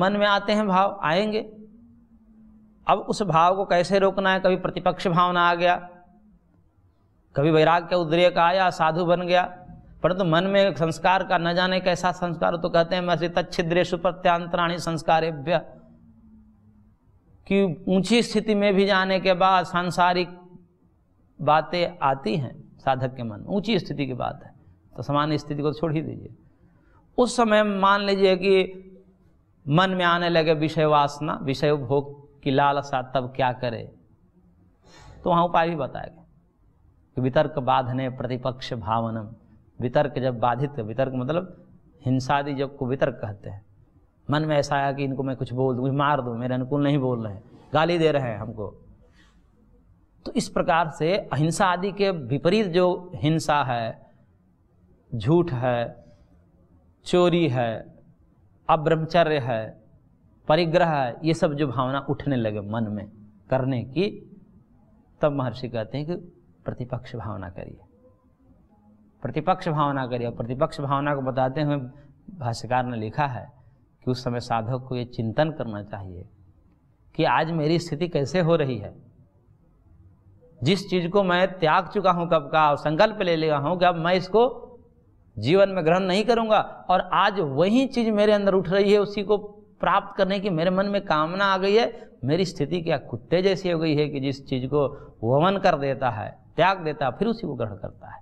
मन में आते हैं भाव आएंगे अब उस भाव को कैसे रोकना है कभी प्रतिपक्ष भावना आ गया कभी वैराग के उद्रेक आया साधु बन गया परंतु तो मन में संस्कार का न जाने कैसा संस्कार तो कहते हैं मसित छिद्रेशु प्रत्यांतराणी संस्कारेभ्य कि ऊंची स्थिति में भी जाने के बाद सांसारिक बातें आती हैं साधक के मन ऊंची स्थिति की बात है तो सामान्य स्थिति को छोड़ ही दीजिए उस समय मान लीजिए कि मन में आने लगे विषय वासना विषय भोग की लालसा तब क्या करे तो वहाँ उपाय भी बताएगा कि वितर्क बाधने प्रतिपक्ष भावनम वितर्क जब बाधित वितर्क मतलब हिंसादि जब को वितर्क कहते हैं मन में ऐसा आया कि इनको मैं कुछ बोल दूँ कुछ मार दूँ मेरे अनुकूल नहीं बोल रहे हैं गाली दे रहे हैं हमको तो इस प्रकार से अहिंसा आदि के विपरीत जो हिंसा है झूठ है चोरी है अब ब्रह्मचर्य है परिग्रह है ये सब जो भावना उठने लगे मन में करने की तब महर्षि कहते हैं कि प्रतिपक्ष भावना करिए प्रतिपक्ष भावना करिए और प्रतिपक्ष भावना को बताते हुए भाष्यकार ने लिखा है कि उस समय साधक को ये चिंतन करना चाहिए कि आज मेरी स्थिति कैसे हो रही है जिस चीज़ को मैं त्याग चुका हूँ कब का संकल्प ले लिया हूँ कि अब मैं इसको जीवन में ग्रहण नहीं करूंगा और आज वही चीज़ मेरे अंदर उठ रही है उसी को प्राप्त करने की मेरे मन में कामना आ गई है मेरी स्थिति क्या कुत्ते जैसी हो गई है कि जिस चीज़ को वमन कर देता है त्याग देता है फिर उसी को ग्रहण करता है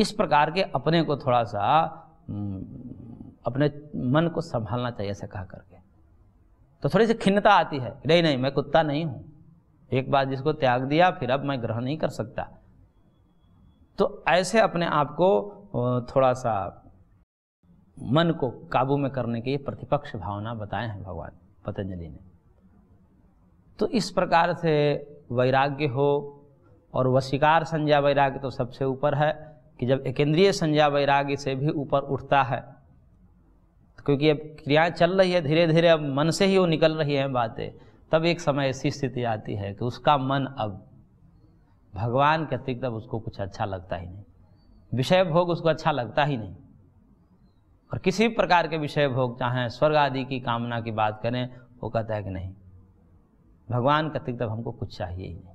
इस प्रकार के अपने को थोड़ा सा हम्म, अपने मन को संभालना चाहिए ऐसा कहा करके तो थोड़ी सी खिन्नता आती है नहीं नहीं मैं कुत्ता नहीं हूं एक बार जिसको त्याग दिया फिर अब मैं ग्रहण नहीं कर सकता तो ऐसे अपने आप को थोड़ा सा मन को काबू में करने की प्रतिपक्ष भावना बताए हैं भगवान पतंजलि ने तो इस प्रकार से वैराग्य हो और वशिकार संज्ञा वैराग्य तो सबसे ऊपर है कि जब एकेंद्रीय संज्ञा वैराग्य से भी ऊपर उठता है तो क्योंकि अब क्रियाएं चल रही है धीरे धीरे अब मन से ही वो निकल रही हैं बातें तब एक समय ऐसी स्थिति आती है कि उसका मन अब भगवान के अतिरिक्त अब उसको कुछ अच्छा लगता ही नहीं विषय भोग उसको अच्छा लगता ही नहीं और किसी प्रकार के विषय भोग चाहे स्वर्ग आदि की कामना की बात करें वो कहता है कि नहीं भगवान का तिक तब हमको कुछ चाहिए ही नहीं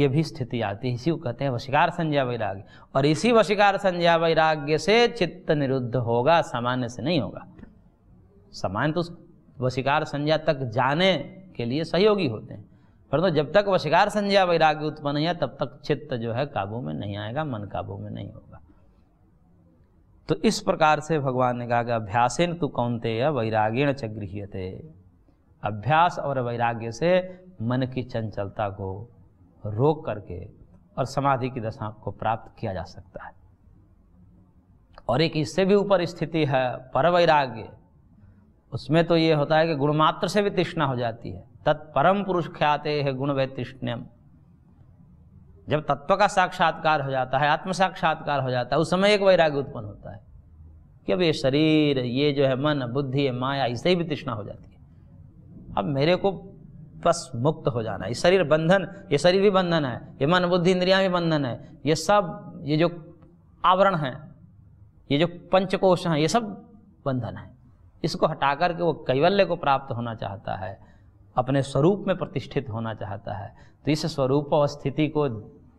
ये भी स्थिति आती है इसी को कहते हैं वशिकार संज्ञा वैराग्य और इसी वशिकार संज्ञा वैराग्य से चित्त निरुद्ध होगा सामान्य से नहीं होगा सामान्य तो वशिकार संज्ञा तक जाने के लिए सहयोगी होते हैं परंतु जब तक वशिकार संज्ञा वैराग्य उत्पन्न है तब तक चित्त जो है काबू में नहीं आएगा मन काबू में नहीं होगा तो इस प्रकार से भगवान ने कहा कि अभ्यासेन तू कौनते वैरागीण च थे अभ्यास और वैराग्य से मन की चंचलता को रोक करके और समाधि की दशा को प्राप्त किया जा सकता है और एक इससे भी ऊपर स्थिति है परवैराग्य उसमें तो ये होता है कि गुणमात्र से भी तृष्णा हो जाती है तत्परम पुरुष ख्याते है गुण व तृष्ण्यम जब तत्व का साक्षात्कार हो जाता है आत्म साक्षात्कार हो जाता है उस समय एक वैराग्य उत्पन्न होता है कि अब ये शरीर ये जो है मन बुद्धि है माया इसे ही भी तृष्णा हो जाती है अब मेरे को बस मुक्त हो जाना है ये शरीर बंधन ये शरीर भी बंधन है ये मन बुद्धि इंद्रियां भी बंधन है ये सब ये जो आवरण है ये जो पंचकोश हैं ये सब बंधन है इसको हटा करके वो कैवल्य को प्राप्त होना चाहता है अपने स्वरूप में प्रतिष्ठित होना चाहता है तो इस स्वरूप और स्थिति को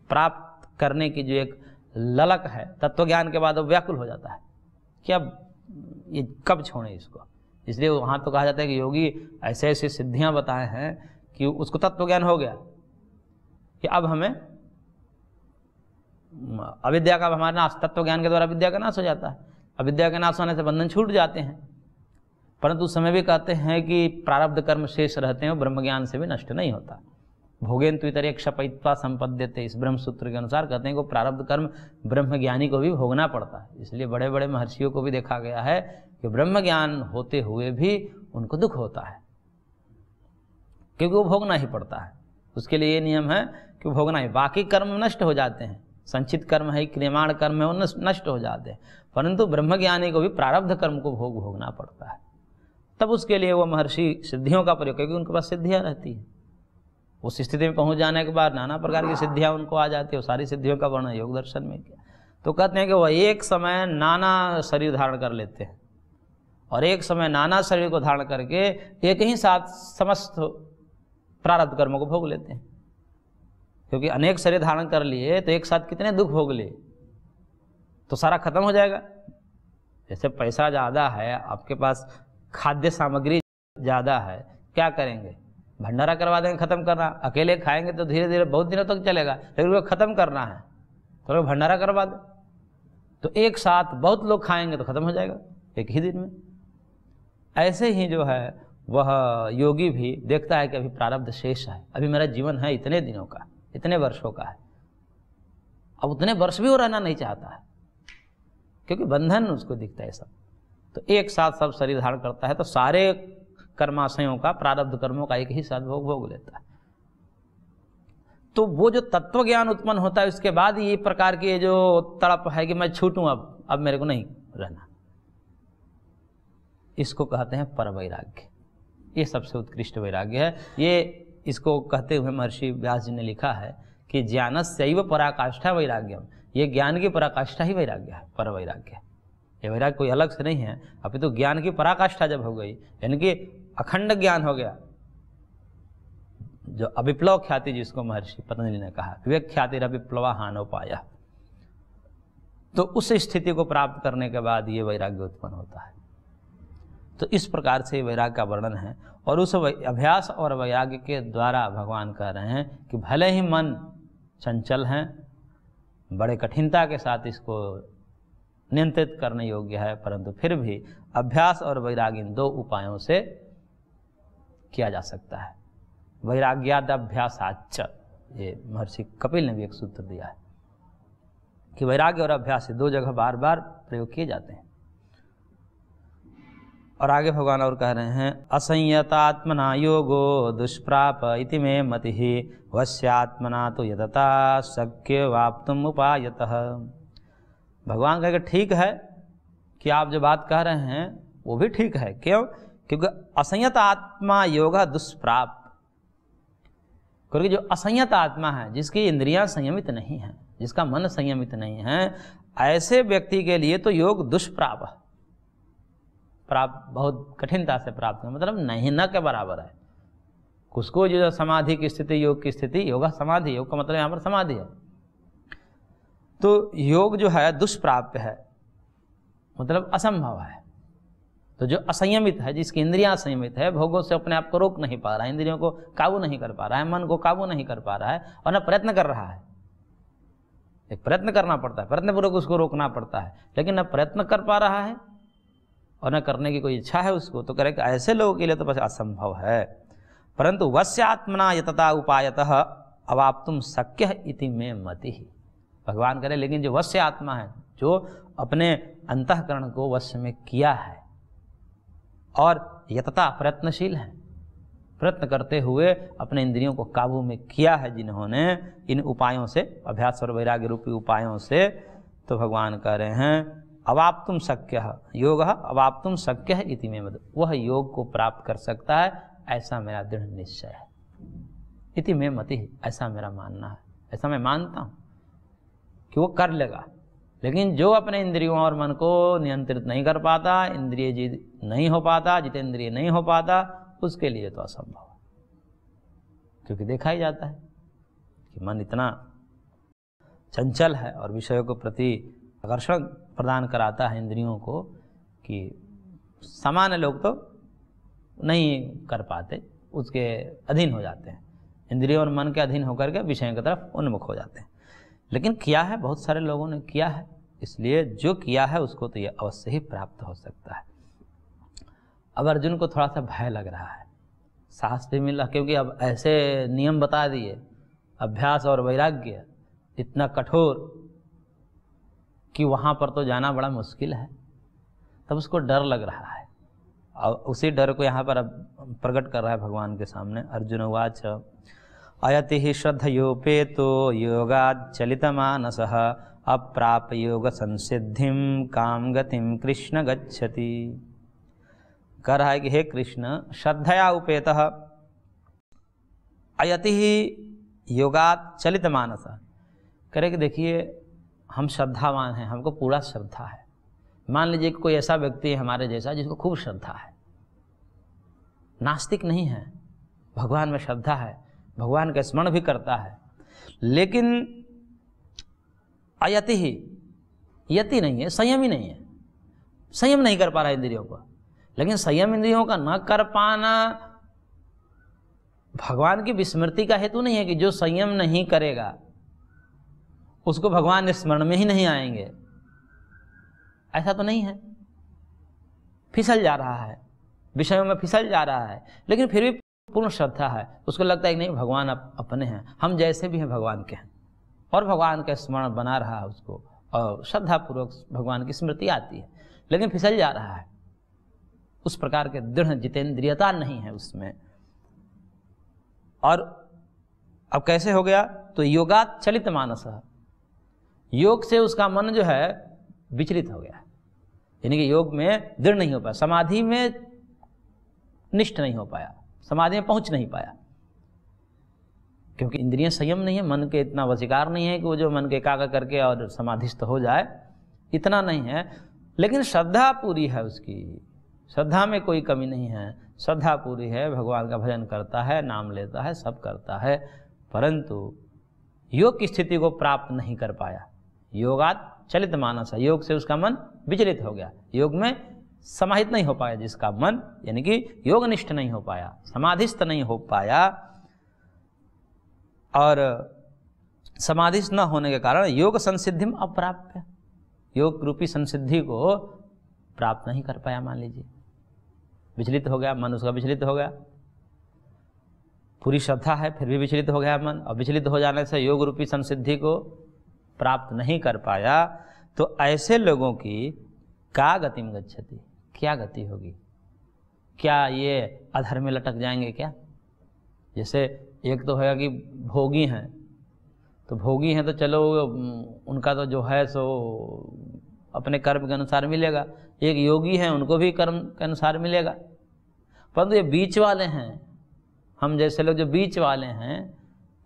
प्राप्त करने की जो एक ललक है तत्वज्ञान के बाद वो व्याकुल हो जाता है कि अब ये कब छोड़ें इसको इसलिए वहाँ तो कहा जाता है कि योगी ऐसे ऐसे सिद्धियाँ बताए हैं कि उसको तत्व ज्ञान हो गया कि अब हमें अविद्या का हमारे नाश तत्वज्ञान के द्वारा अविद्या का नाश हो जाता है अविद्या के नाश होने से बंधन छूट जाते हैं परंतु समय भी कहते हैं कि प्रारब्ध कर्म शेष रहते हैं ब्रह्म ज्ञान से भी नष्ट नहीं होता भोगेन त्वितरे क्षपित्वा देते इस ब्रह्म सूत्र के अनुसार कहते हैं कि प्रारब्ध कर्म ब्रह्म ज्ञानी को भी भोगना पड़ता है इसलिए बड़े बड़े महर्षियों को भी देखा गया है कि ब्रह्म ज्ञान होते हुए भी उनको दुख होता है क्योंकि वो भोगना ही पड़ता है उसके लिए ये नियम है कि भोगना ही बाकी कर्म नष्ट हो जाते हैं संचित कर्म है क्रियमाण कर्म है वो नष्ट हो जाते हैं परंतु ब्रह्मज्ञानी को भी प्रारब्ध कर्म को भोग भोगना पड़ता है तब उसके लिए वो महर्षि सिद्धियों का प्रयोग क्योंकि उनके पास सिद्धियाँ रहती हैं उस स्थिति में पहुंच जाने के बाद नाना प्रकार की सिद्धियाँ उनको आ जाती है सारी सिद्धियों का वर्णन योग दर्शन में किया तो कहते हैं कि वह एक समय नाना शरीर धारण कर लेते हैं और एक समय नाना शरीर को धारण करके एक ही साथ समस्त प्रारब्ध कर्मों को भोग लेते हैं क्योंकि अनेक शरीर धारण कर लिए तो एक साथ कितने दुख भोग लिए तो सारा खत्म हो जाएगा जैसे पैसा ज़्यादा है आपके पास खाद्य सामग्री ज़्यादा है क्या करेंगे भंडारा करवा देंगे ख़त्म करना अकेले खाएंगे तो धीरे धीरे बहुत दिनों तक तो चलेगा लेकिन उसको ख़त्म करना है तो लोग भंडारा करवा दें तो एक साथ बहुत लोग खाएंगे तो ख़त्म हो जाएगा एक ही दिन में ऐसे ही जो है वह योगी भी देखता है कि अभी प्रारब्ध शेष है अभी मेरा जीवन है इतने दिनों का इतने वर्षों का है अब उतने वर्ष भी वो रहना नहीं चाहता है क्योंकि बंधन उसको दिखता है सब तो एक साथ सब शरीर धारण करता है तो सारे कर्माशयों का प्रारब्ध कर्मों का एक ही साथ भोग भोग लेता है तो वो जो तत्व ज्ञान उत्पन्न होता है उसके बाद ये प्रकार की जो तड़प है कि मैं छूटूं अब अब मेरे को नहीं रहना इसको कहते हैं पर वैराग्य ये सबसे उत्कृष्ट वैराग्य है ये इसको कहते हुए महर्षि व्यास जी ने लिखा है कि ज्ञान शैव पराकाष्ठा वैराग्यम ये ज्ञान की पराकाष्ठा ही वैराग्य है पर वैराग्य है ये वैराग्य कोई अलग से नहीं है अभी तो ज्ञान की पराकाष्ठा जब हो गई यानी कि अखंड ज्ञान हो गया जो अभिप्लव ख्याति जिसको महर्षि पतंजलि ने कहा विवेक ख्याति अभिप्लवा हानोपाया तो उस स्थिति को प्राप्त करने के बाद ये वैराग्य उत्पन्न होता है तो इस प्रकार से वैराग्य का वर्णन है और उस अभ्यास और वैराग्य के द्वारा भगवान कह रहे हैं कि भले ही मन चंचल हैं बड़े कठिनता के साथ इसको नियंत्रित करने योग्य है परंतु फिर भी अभ्यास और वैराग्य इन दो उपायों से किया जा सकता है आच ये महर्षि कपिल ने भी एक सूत्र दिया है कि वैराग्य और अभ्यास दो जगह बार बार प्रयोग किए जाते हैं और आगे भगवान और कह रहे हैं असंयतात्मना योगो दुष्प्राप इति में मति वश्यात्मना तो यदता शक्य वाप्तम उपायतः भगवान कहे ठीक है कि आप जो बात कह रहे हैं वो भी ठीक है क्यों क्योंकि असंयत आत्मा योग दुष्प्राप क्योंकि जो असंयत आत्मा है जिसकी इंद्रियां संयमित नहीं है जिसका मन संयमित नहीं है ऐसे व्यक्ति के लिए तो योग दुष्प्राप है प्राप्त बहुत कठिनता से प्राप्त है मतलब नहीं न के बराबर है उसको जो समाधि की स्थिति योग की स्थिति योगा समाधि योग का मतलब यहाँ पर समाधि है तो योग जो है दुष्प्राप्य है मतलब असंभव है तो जो असंयमित है जिसकी इंद्रियां संयमित है भोगों से अपने आप को रोक नहीं पा रहा है इंद्रियों को काबू नहीं कर पा रहा है मन को काबू नहीं कर पा रहा है और न प्रयत्न कर रहा है एक प्रयत्न करना पड़ता है प्रयत्नपूर्वक उसको रोकना पड़ता है लेकिन न प्रयत्न कर पा रहा है और न करने की कोई इच्छा है उसको तो करेगा ऐसे लोगों के लिए तो बस असंभव है परंतु वश्य आत्मना यतता उपायतः अवाप्तुम शक्य इति में मति ही भगवान करें लेकिन जो वश्य आत्मा है जो अपने अंतकरण को वश्य में किया है और यतता प्रयत्नशील है प्रयत्न करते हुए अपने इंद्रियों को काबू में किया है जिन्होंने इन उपायों से अभ्यास और वैराग्य रूपी उपायों से तो भगवान कह रहे हैं अवाप तुम शक्य योग अवाप तुम शक्य है इति में मद वह योग को प्राप्त कर सकता है ऐसा मेरा दृढ़ निश्चय है इति में मति ऐसा मेरा मानना है ऐसा मैं मानता हूँ कि वो कर लेगा लेकिन जो अपने इंद्रियों और मन को नियंत्रित नहीं कर पाता इंद्रिय जीत नहीं हो पाता जितेंद्रिय नहीं हो पाता उसके लिए तो असंभव क्योंकि देखा ही जाता है कि मन इतना चंचल है और विषयों के प्रति आकर्षण प्रदान कराता है इंद्रियों को कि सामान्य लोग तो नहीं कर पाते उसके अधीन हो जाते हैं इंद्रियों और मन के अधीन होकर के विषयों की तरफ उन्मुख हो जाते हैं लेकिन किया है बहुत सारे लोगों ने किया है इसलिए जो किया है उसको तो ये अवश्य ही प्राप्त हो सकता है अब अर्जुन को थोड़ा सा भय लग रहा है साहस भी मिला क्योंकि अब ऐसे नियम बता दिए अभ्यास और वैराग्य इतना कठोर कि वहाँ पर तो जाना बड़ा मुश्किल है तब उसको डर लग रहा है और उसी डर को यहाँ पर अब प्रकट कर रहा है भगवान के सामने अर्जुन वाच अयति श्रद्धयोपेतो योगाचलितमानस अप्राप योग संसिधि काम गति कृष्ण गच्छति कह रहा है कि हे कृष्ण श्रद्धया उपेत अयति योगात चलित मानस करे कि देखिए हम श्रद्धावान हैं हमको पूरा श्रद्धा है मान लीजिए कि कोई ऐसा व्यक्ति है हमारे जैसा जिसको खूब श्रद्धा है नास्तिक नहीं है भगवान में श्रद्धा है भगवान का स्मरण भी करता है लेकिन अयति ही यति नहीं है संयम ही नहीं है संयम नहीं कर पा रहा इंद्रियों का लेकिन संयम इंद्रियों का न कर पाना भगवान की विस्मृति का हेतु नहीं है कि जो संयम नहीं करेगा उसको भगवान स्मरण में ही नहीं आएंगे ऐसा तो नहीं है फिसल जा रहा है विषयों में फिसल जा रहा है लेकिन फिर भी पूर्ण श्रद्धा है उसको लगता है कि नहीं भगवान अप, अपने हैं हम जैसे भी हैं भगवान के हैं और भगवान का स्मरण बना रहा है उसको और श्रद्धापूर्वक भगवान की स्मृति आती है लेकिन फिसल जा रहा है उस प्रकार के दृढ़ जितेंद्रियता नहीं है उसमें और अब कैसे हो गया तो योगा चलित मानस योग से उसका मन जो है विचलित हो गया यानी कि योग में दृढ़ नहीं हो पाया समाधि में निष्ठ नहीं हो पाया समाधि में पहुंच नहीं पाया क्योंकि इंद्रिय संयम नहीं है मन के इतना वशिकार नहीं है कि वो जो मन के एकाग्र करके और समाधिस्थ हो जाए इतना नहीं है लेकिन श्रद्धा पूरी है उसकी श्रद्धा में कोई कमी नहीं है श्रद्धा पूरी है भगवान का भजन करता है नाम लेता है सब करता है परंतु योग की स्थिति को प्राप्त नहीं कर पाया योगात चलित मानस है योग से उसका मन विचलित हो गया योग में समाहित नहीं हो पाया जिसका मन यानी कि योगनिष्ठ नहीं हो पाया समाधिस्थ नहीं हो पाया और समाधिस्थ न होने के कारण योग संसिद्धि में अप्राप्य योग रूपी संसिद्धि को प्राप्त नहीं कर पाया मान लीजिए विचलित हो गया मन उसका विचलित हो गया पूरी श्रद्धा है फिर भी विचलित हो गया मन और विचलित हो जाने से योग रूपी संसिद्धि को प्राप्त नहीं कर पाया तो ऐसे लोगों की का गतिम गच्छती क्या गति होगी क्या ये अधर में लटक जाएंगे क्या जैसे एक तो होगा कि भोगी हैं तो भोगी हैं तो चलो उनका तो जो है सो अपने कर्म के अनुसार मिलेगा एक योगी हैं उनको भी कर्म के अनुसार मिलेगा परंतु ये बीच वाले हैं हम जैसे लोग जो बीच वाले हैं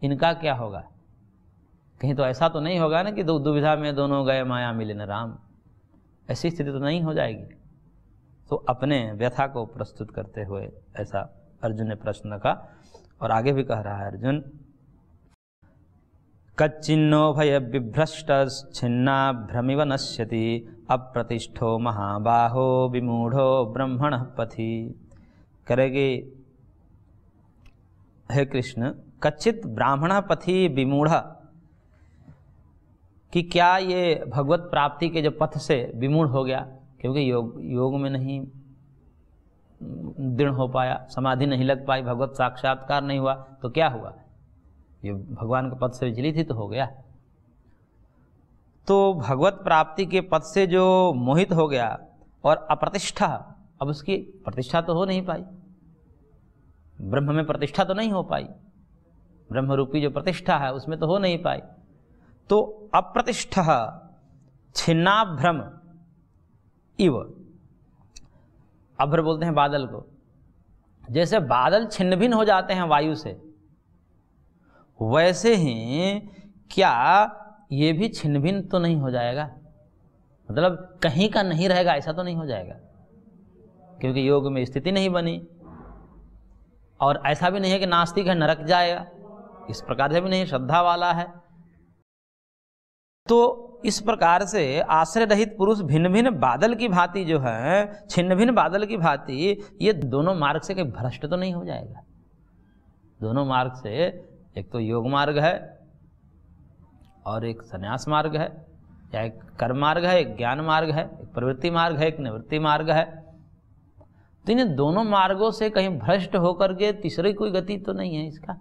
इनका क्या होगा कहीं तो ऐसा तो नहीं होगा ना कि दो दुविधा में दोनों गए माया मिले न राम ऐसी स्थिति तो नहीं हो जाएगी तो अपने व्यथा को प्रस्तुत करते हुए ऐसा अर्जुन ने प्रश्न रखा और आगे भी कह रहा है अर्जुन कच्चिन्नो भय बिभ्रष्ट छिन्ना भ्रमिव नश्यति अप्रतिष्ठो महाबाहो विमूढ़ो ब्रह्मण पथि करेगी हे कृष्ण कच्चित ब्राह्मण पथि विमूढ़ कि क्या ये भगवत प्राप्ति के जो पथ से विमूढ़ हो गया क्योंकि योग योग में नहीं दृढ़ हो पाया समाधि नहीं लग पाई भगवत साक्षात्कार नहीं हुआ तो क्या हुआ ये भगवान के पद से विचलित ही तो हो गया तो भगवत प्राप्ति के पद से जो मोहित हो गया और अप्रतिष्ठा अब उसकी प्रतिष्ठा तो हो नहीं पाई ब्रह्म में प्रतिष्ठा तो नहीं हो पाई ब्रह्म रूपी जो प्रतिष्ठा है उसमें तो हो नहीं पाई तो अप्रतिष्ठा छिन्नाभ्रम इव अब फिर बोलते हैं बादल को जैसे बादल छिन्न भिन्न हो जाते हैं वायु से वैसे ही क्या ये भी छिन्न भिन्न तो नहीं हो जाएगा मतलब कहीं का नहीं रहेगा ऐसा तो नहीं हो जाएगा क्योंकि योग में स्थिति नहीं बनी और ऐसा भी नहीं है कि नास्तिक है नरक जाएगा इस प्रकार से भी नहीं श्रद्धा वाला है तो इस प्रकार से आश्रय रहित पुरुष भिन्न भिन्न बादल की भांति जो है छिन्न भिन्न बादल की भांति ये दोनों मार्ग से कहीं भ्रष्ट तो नहीं हो जाएगा दोनों मार्ग से एक तो योग मार्ग है और एक संन्यास मार्ग है या एक कर्म मार्ग है एक ज्ञान मार्ग है एक प्रवृत्ति मार्ग है एक निवृत्ति मार्ग है तो इन दोनों मार्गों से कहीं भ्रष्ट होकर के तीसरी कोई गति तो नहीं है इसका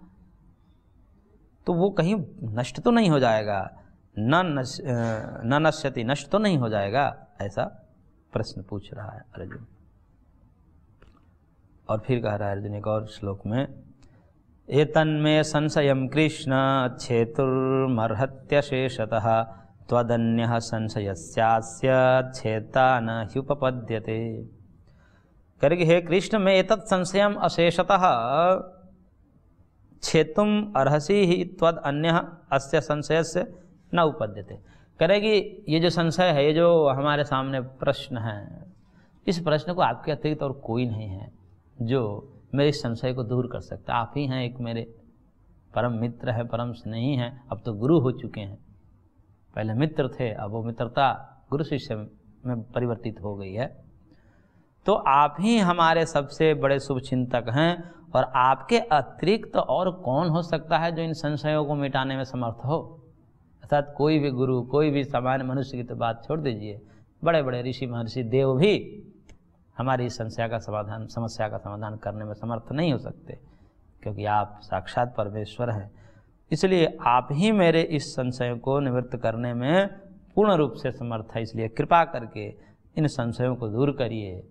तो वो कहीं नष्ट तो नहीं हो जाएगा न नश नश्यति नष्ट तो नहीं हो जाएगा ऐसा प्रश्न पूछ रहा है अर्जुन और फिर कह रहा है अर्जुन एक और श्लोक में ए तन्मे संशय कृष्ण क्षेतुर्मर्हत्यशेषतः त्वदन्य संशय क्षेता न ह्युपपद्यते करके हे कृष्ण में एतत् संशयम अशेषतः छेतुम अर्हसी ही तद अन्य अस्य संशय से न उपद्यते कि ये जो संशय है ये जो हमारे सामने प्रश्न है इस प्रश्न को आपके अतिरिक्त और कोई नहीं है जो मेरे इस संशय को दूर कर सकता आप ही हैं एक मेरे परम मित्र है परम स्नेही हैं अब तो गुरु हो चुके हैं पहले मित्र थे अब वो मित्रता गुरु शिष्य में परिवर्तित हो गई है तो आप ही हमारे सबसे बड़े शुभचिंतक हैं और आपके अतिरिक्त और कौन हो सकता है जो इन संशयों को मिटाने में समर्थ हो अर्थात कोई भी गुरु कोई भी सामान्य मनुष्य की तो बात छोड़ दीजिए बड़े बड़े ऋषि महर्षि देव भी हमारी संस्या का समाधान समस्या का समाधान करने में समर्थ नहीं हो सकते क्योंकि आप साक्षात परमेश्वर हैं इसलिए आप ही मेरे इस संशय को निवृत्त करने में पूर्ण रूप से समर्थ है इसलिए कृपा करके इन संशयों को दूर करिए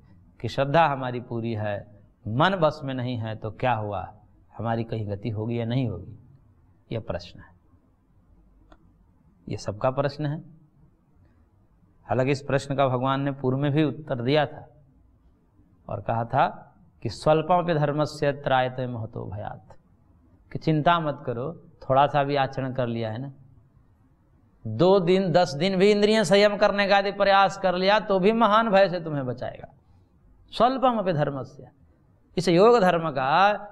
कि श्रद्धा हमारी पूरी है मन बस में नहीं है तो क्या हुआ हमारी कहीं गति होगी या नहीं होगी यह प्रश्न है ये सबका प्रश्न है हालांकि इस प्रश्न का भगवान ने पूर्व में भी उत्तर दिया था और कहा था कि पे धर्म से त्रायत महतो भयात कि चिंता मत करो थोड़ा सा भी आचरण कर लिया है ना दो दिन दस दिन भी इंद्रिय संयम करने का यदि प्रयास कर लिया तो भी महान भय से तुम्हें बचाएगा स्वल्पम अपने धर्म से इस योग धर्म का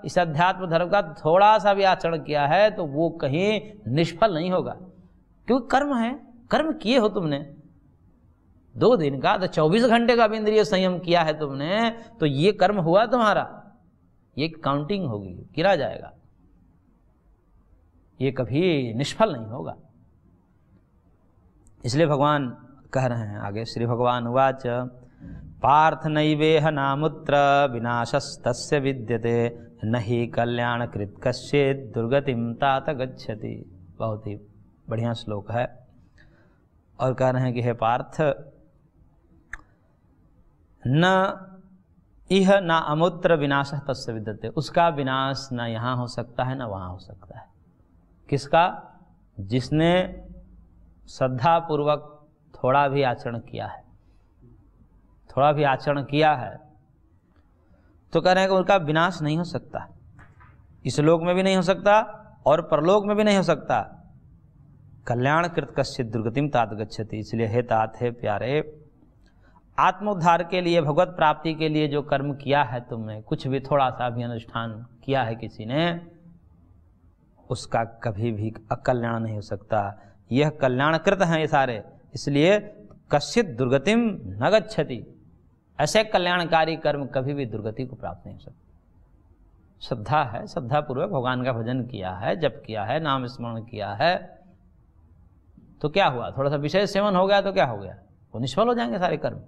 इस अध्यात्म धर्म का थोड़ा सा भी आचरण किया है तो वो कहीं निष्फल नहीं होगा क्योंकि कर्म है कर्म किए हो तुमने दो दिन का तो चौबीस घंटे का इंद्रिय संयम किया है तुमने तो ये कर्म हुआ तुम्हारा ये काउंटिंग होगी गिरा जाएगा ये कभी निष्फल नहीं होगा इसलिए भगवान कह रहे हैं आगे श्री भगवान वाच पार्थ नैवेह नामुत्र विनाशस्त विद्यते न ही कल्याण कृत कश्चित दुर्गतिम तात गच्छति बहुत ही बढ़िया श्लोक है और कह रहे हैं कि हे पार्थ न यह न अमूत्र विनाश तस्य विद्यते उसका विनाश ना यहाँ हो सकता है ना वहाँ हो सकता है किसका जिसने श्रद्धापूर्वक थोड़ा भी आचरण किया है थोड़ा भी आचरण किया है तो कह रहे हैं कि उनका विनाश नहीं हो सकता इस लोक में भी नहीं हो सकता और परलोक में भी नहीं हो सकता कल्याणकृत कश्य दुर्गतिम तात गच्छति इसलिए हे तात हे प्यारे आत्मोद्धार के लिए भगवत प्राप्ति के लिए जो कर्म किया है तुमने कुछ भी थोड़ा सा भी अनुष्ठान किया है किसी ने उसका कभी भी अकल्याण नहीं हो सकता यह कल्याणकृत है ये सारे इसलिए कश्चित दुर्गतिम न गच्छति ऐसे कल्याणकारी कर्म कभी भी दुर्गति को प्राप्त नहीं हो सकते श्रद्धा है श्रद्धापूर्वक भगवान का भजन किया है जप किया है नाम स्मरण किया है तो क्या हुआ थोड़ा सा विशेष सेवन हो गया तो क्या हो गया वो निष्फल हो जाएंगे सारे कर्म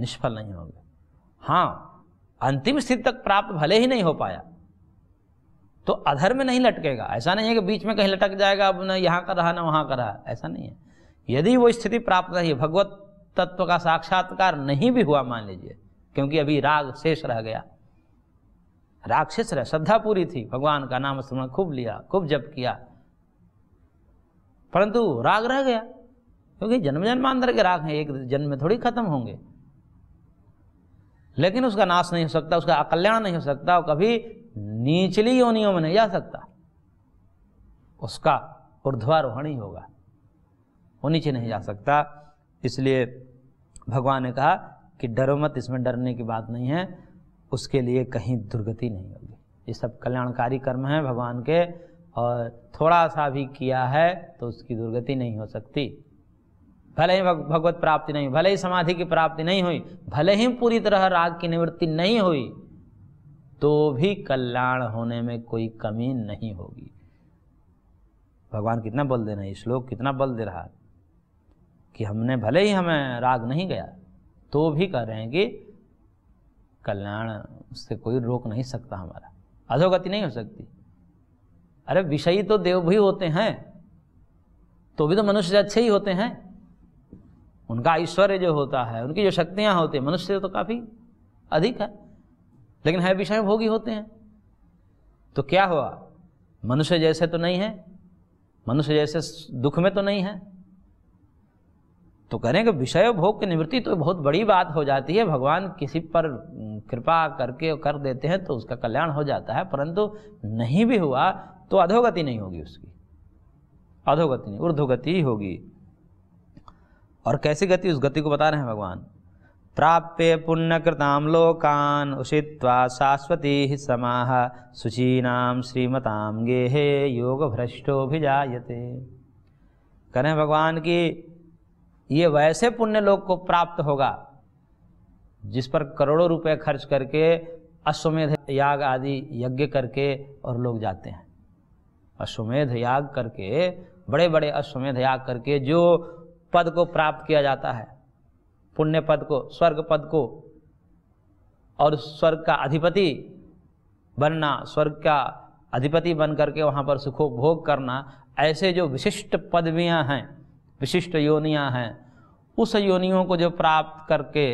निष्फल नहीं होंगे हाँ अंतिम स्थिति तक प्राप्त भले ही नहीं हो पाया तो अधर्म नहीं लटकेगा ऐसा नहीं है कि बीच में कहीं लटक जाएगा अब ना यहाँ का रहा ना वहाँ का रहा ऐसा नहीं है यदि वो स्थिति प्राप्त रही भगवत तत्व का साक्षात्कार नहीं भी हुआ मान लीजिए क्योंकि अभी राग शेष रह गया राग शेष रह श्रद्धा पूरी थी भगवान का नाम स्मरण खूब लिया खूब जप किया परंतु राग रह गया क्योंकि जन्म जन्मांतर के राग हैं एक जन्म में थोड़ी खत्म होंगे लेकिन उसका नाश नहीं हो सकता उसका अकल्याण नहीं हो सकता और कभी निचली योनियों में नहीं जा सकता उसका ऊर्ध्वारोहण ही होगा वो नीचे नहीं जा सकता इसलिए भगवान ने कहा कि डरो मत इसमें डरने की बात नहीं है उसके लिए कहीं दुर्गति नहीं होगी ये सब कल्याणकारी कर्म हैं भगवान के और थोड़ा सा भी किया है तो उसकी दुर्गति नहीं हो सकती भले ही भगवत प्राप्ति नहीं भले ही समाधि की प्राप्ति नहीं हुई भले ही पूरी तरह राग की निवृत्ति नहीं हुई तो भी कल्याण होने में कोई कमी नहीं होगी भगवान कितना बल दे रहे हैं श्लोक कितना बल दे रहा है कि हमने भले ही हमें राग नहीं गया तो भी कह रहे हैं कि कल्याण उससे कोई रोक नहीं सकता हमारा अधोगति नहीं हो सकती अरे विषयी तो देव भी होते हैं तो भी तो मनुष्य अच्छे ही होते हैं उनका ऐश्वर्य जो होता है उनकी जो शक्तियाँ होती हैं मनुष्य से तो काफ़ी अधिक है लेकिन है विषय भोगी होते हैं तो क्या हुआ मनुष्य जैसे तो नहीं है मनुष्य जैसे दुख में तो नहीं है तो कह रहे हैं कि विषय भोग की निवृत्ति तो बहुत बड़ी बात हो जाती है भगवान किसी पर कृपा करके कर देते हैं तो उसका कल्याण हो जाता है परंतु नहीं भी हुआ तो अधोगति नहीं होगी उसकी अधोगति नहीं ऊर्धोगति ही होगी और कैसी गति उस गति को बता रहे हैं भगवान प्राप्य पुण्यकृताम लोकान उषित्वा शाश्वती समाह शुचीनाम श्रीमताम गेहे योग जायते करें भगवान की ये वैसे पुण्य लोग को प्राप्त होगा जिस पर करोड़ों रुपए खर्च करके अश्वमेध याग आदि यज्ञ करके और लोग जाते हैं अश्वमेध याग करके बड़े बड़े अश्वमेध याग करके जो पद को प्राप्त किया जाता है पुण्य पद को स्वर्ग पद को और स्वर्ग का अधिपति बनना स्वर्ग का अधिपति बन करके वहाँ पर सुखो भोग करना ऐसे जो विशिष्ट पदवियाँ हैं विशिष्ट योनियाँ हैं उस योनियों को जो प्राप्त करके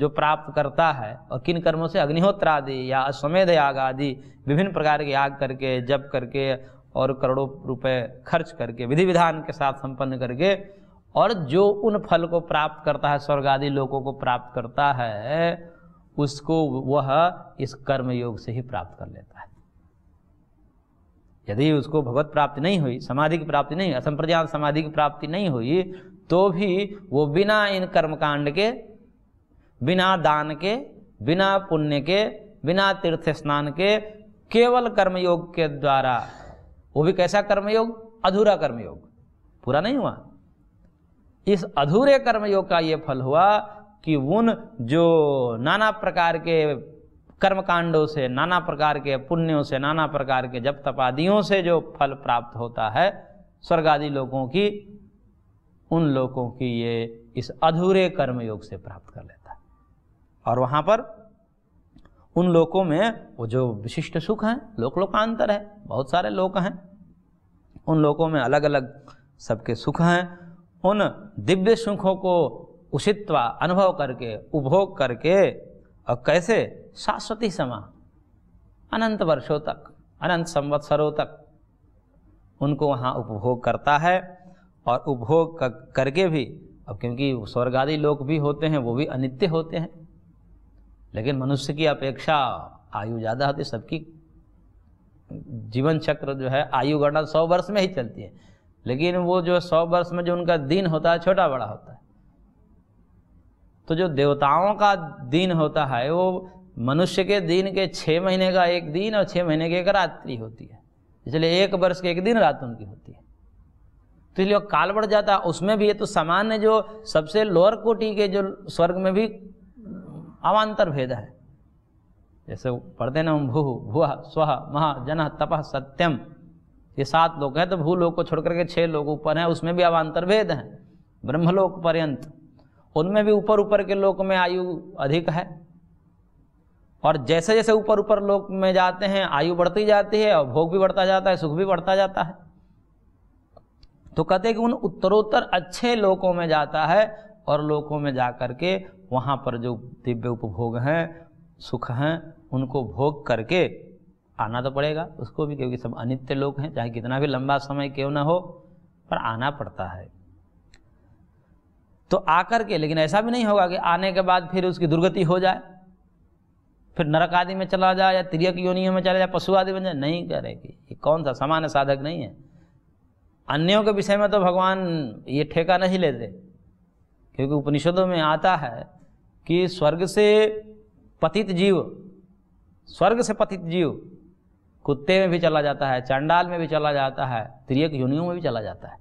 जो प्राप्त करता है और किन कर्मों से अग्निहोत्र आदि या अश्वमेध याग आदि विभिन्न प्रकार के याग करके जप करके और करोड़ों रुपए खर्च करके विधि विधान के साथ संपन्न करके और जो उन फल को प्राप्त करता है स्वर्ग आदि लोगों को प्राप्त करता है उसको वह इस कर्म योग से ही प्राप्त कर लेता है यदि उसको भगवत प्राप्ति नहीं हुई समाधि की प्राप्ति नहीं असंप्रज्ञान समाधि की प्राप्ति नहीं हुई तो भी वो बिना इन कर्मकांड के बिना दान के बिना पुण्य के बिना तीर्थ स्नान के केवल कर्मयोग के द्वारा वो भी कैसा कर्मयोग अधूरा कर्मयोग पूरा नहीं हुआ इस अधूरे कर्मयोग का ये फल हुआ कि उन जो नाना प्रकार के कर्मकांडों से नाना प्रकार के पुण्यों से नाना प्रकार के जप तपादियों से जो फल प्राप्त होता है स्वर्ग आदि लोगों की उन लोगों की ये इस अधूरे कर्मयोग से प्राप्त कर लेता है और वहां पर उन लोकों में वो जो विशिष्ट सुख हैं लोक लोकांतर है बहुत सारे लोक हैं उन लोकों में अलग अलग सबके सुख हैं उन दिव्य सुखों को उषित्वा अनुभव करके उपभोग करके और कैसे शाश्वती समा अनंत वर्षों तक अनंत संवत्सरों तक उनको वहाँ उपभोग करता है और उपभोग करके भी अब क्योंकि स्वर्गादी लोग भी होते हैं वो भी अनित्य होते हैं लेकिन मनुष्य की अपेक्षा आयु ज़्यादा होती है सबकी जीवन चक्र जो है आयु गणना सौ वर्ष में ही चलती है लेकिन वो जो सौ वर्ष में जो उनका दिन होता है छोटा बड़ा होता है तो जो देवताओं का दिन होता है वो मनुष्य के दिन के छः महीने का एक दिन और छः महीने की एक रात्रि होती है इसलिए एक वर्ष के एक दिन रात उनकी होती है तो इसलिए काल बढ़ जाता है उसमें भी ये तो सामान्य जो सबसे लोअर कोटि के जो स्वर्ग में भी अवान्तर भेद है जैसे पढ़ते ना भू भू स्व महा जन तप सत्यम ये सात लोग हैं तो भू लोग को छोड़ करके छह लोग ऊपर हैं उसमें भी अवान्तर भेद हैं ब्रह्मलोक पर्यंत उनमें भी ऊपर ऊपर के लोक में आयु अधिक है और जैसे जैसे ऊपर ऊपर लोक में जाते हैं आयु बढ़ती जाती है और भोग भी बढ़ता जाता है सुख भी बढ़ता जाता है तो कहते हैं कि उन उत्तरोत्तर अच्छे लोकों में जाता है और लोकों में जा कर के वहाँ पर जो दिव्य उपभोग हैं सुख हैं उनको भोग करके आना तो पड़ेगा उसको भी क्योंकि सब अनित्य लोग हैं चाहे कितना भी लंबा समय क्यों ना हो पर आना पड़ता है तो आकर के लेकिन ऐसा भी नहीं होगा कि आने के बाद फिर उसकी दुर्गति हो जाए फिर नरक आदि में चला जाए या त्रियक योनियों में चला जाए पशु आदि बन जाए नहीं करेगी ये कौन सा सामान्य साधक नहीं है अन्यों के विषय में तो भगवान ये ठेका नहीं लेते क्योंकि उपनिषदों में आता है कि स्वर्ग से पतित जीव स्वर्ग से पतित जीव कुत्ते में भी चला जाता है चंडाल में भी चला जाता है त्रियक योनियों में भी चला जाता है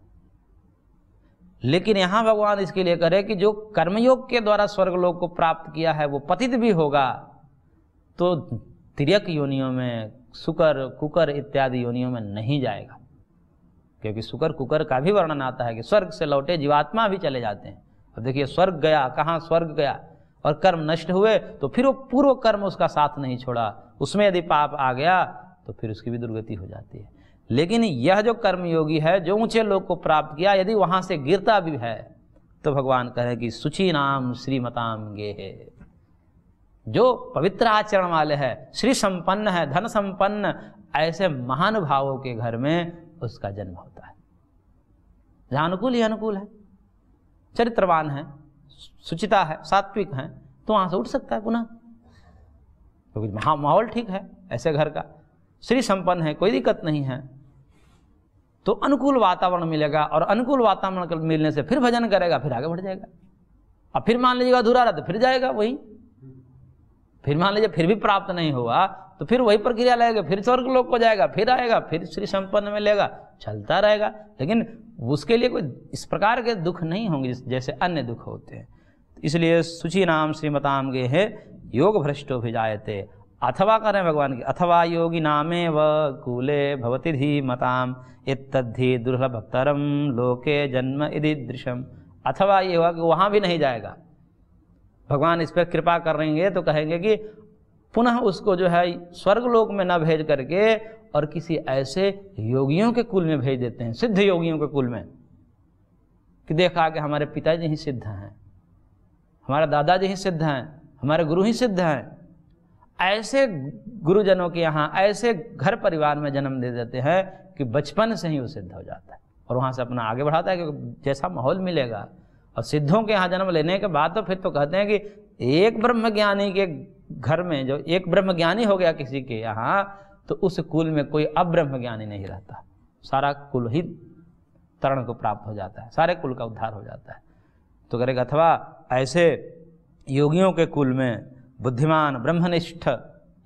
लेकिन यहाँ भगवान इसके लिए करे कि जो कर्मयोग के द्वारा स्वर्ग लोग को प्राप्त किया है वो पतित भी होगा तो त्रियक योनियों में सुकर कुकर इत्यादि योनियों में नहीं जाएगा क्योंकि सुकर कुकर का भी वर्णन आता है कि स्वर्ग से लौटे जीवात्मा भी चले जाते हैं अब देखिए स्वर्ग गया कहाँ स्वर्ग गया और कर्म नष्ट हुए तो फिर वो पूर्व कर्म उसका साथ नहीं छोड़ा उसमें यदि पाप आ गया तो फिर उसकी भी दुर्गति हो जाती है लेकिन यह जो कर्मयोगी है जो ऊंचे लोग को प्राप्त किया यदि वहां से गिरता भी है तो भगवान कहे कि सुची नाम श्रीमताम गे है जो पवित्र आचरण वाले है श्री संपन्न है धन संपन्न ऐसे महानुभावों के घर में उसका जन्म होता है जहां अनुकूल ही अनुकूल है चरित्रवान है सुचिता है सात्विक है तो वहां से उठ सकता है पुनः क्योंकि तो हाँ माहौल ठीक है ऐसे घर का श्री संपन्न है कोई दिक्कत नहीं है तो अनुकूल वातावरण मिलेगा और अनुकूल वातावरण मिलने से फिर भजन करेगा फिर आगे बढ़ जाएगा अब फिर मान लीजिएगा अधूरा रहा तो फिर जाएगा वही फिर मान लीजिए फिर भी प्राप्त नहीं हुआ तो फिर वही प्रक्रिया लगेगा फिर स्वर्ग लोग को जाएगा फिर आएगा फिर श्री संपन्न में लेगा चलता रहेगा लेकिन उसके लिए कोई इस प्रकार के दुख नहीं होंगे जैसे अन्य दुख होते हैं तो इसलिए सुचि नाम श्रीमताम के है योग भ्रष्टो भी जायते अथवा करें भगवान की अथवा योगी नामे व कूले भवति धी मताम इतद्धि दुर्लभतरम लोके जन्म यदि दृशम अथवा ये हुआ कि वहाँ भी नहीं जाएगा भगवान इस पर कृपा करेंगे तो कहेंगे कि पुनः उसको जो है स्वर्गलोक में ना भेज करके और किसी ऐसे योगियों के कुल में भेज देते हैं सिद्ध योगियों के कुल में कि देखा कि हमारे पिताजी ही सिद्ध हैं हमारे दादाजी ही सिद्ध हैं हमारे गुरु ही सिद्ध हैं ऐसे गुरुजनों के यहाँ ऐसे घर परिवार में जन्म दे देते हैं कि बचपन से ही वो सिद्ध हो जाता है और वहाँ से अपना आगे बढ़ाता है क्योंकि जैसा माहौल मिलेगा और सिद्धों के यहाँ जन्म लेने के बाद तो फिर तो कहते हैं कि एक ब्रह्म ज्ञानी के घर में जो एक ब्रह्म ज्ञानी हो गया किसी के यहाँ तो उस कुल में कोई अब्रह्म ज्ञानी नहीं रहता सारा कुल ही तरण को प्राप्त हो जाता है सारे कुल का उद्धार हो जाता है तो करे अथवा ऐसे योगियों के कुल में बुद्धिमान ब्रह्मनिष्ठ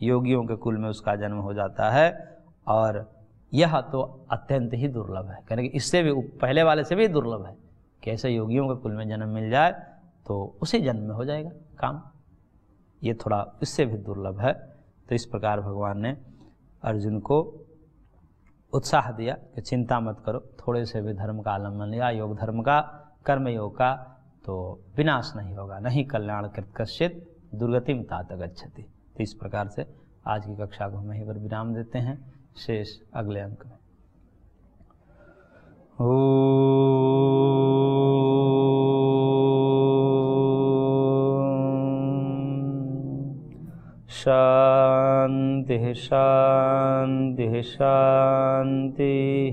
योगियों के कुल में उसका जन्म हो जाता है और यह तो अत्यंत ही दुर्लभ है कहने कि इससे भी पहले वाले से भी दुर्लभ है कि ऐसे योगियों के कुल में जन्म मिल जाए तो उसी जन्म में हो जाएगा काम ये थोड़ा इससे भी दुर्लभ है तो इस प्रकार भगवान ने अर्जुन को उत्साह दिया कि चिंता मत करो थोड़े से भी धर्म का आलम्बन लिया योग धर्म का कर्म योग का तो विनाश नहीं होगा नहीं कल्याण कृत कश्चित दुर्गतिम तात गच्छति तो इस प्रकार से आज की कक्षा को हम यहीं पर विराम देते हैं शेष अगले अंक में ओ शान्तिः शान्तिः शान्तिः